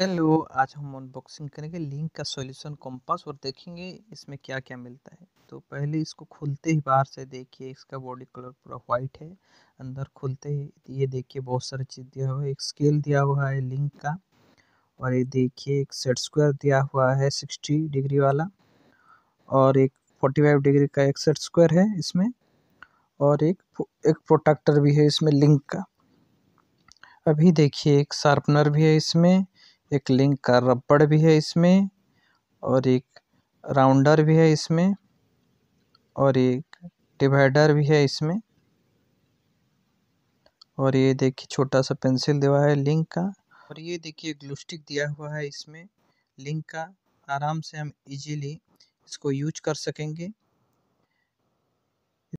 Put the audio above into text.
hello आज हम unboxing करेंगे लिंक का सॉल्यूशन कॉम्पास और देखेंगे इसमें क्या क्या मिलता है तो पहले इसको खुलते ही बाहर से देखिए इसका बॉडी कलर पूरा व्हाइट है अंदर खुलते ही ये देखिए बहुत सारी चीज़ दिया हुआ है एक स्केल दिया हुआ है लिंक का और ये देखिए एक सेट स्क्वायर दिया हुआ है सिक्सटी डिग्री वाला और एक फोर्टी फाइव डिग्री का एक सेट स्क्वायर है इसमें और एक एक प्रोटेक्टर भी है इसमें लिंक का अभी देखिए एक शार्पनर भी है इसमें एक लिंक का रबड़ भी है इसमें और एक राउंडर भी है इसमें और एक डिवाइडर भी है इसमें और ये देखिए छोटा सा पेंसिल दिया है लिंक का और ये देखिए ग्लूस्टिक दिया हुआ है इसमें लिंक का आराम से हम इजीली इसको यूज कर सकेंगे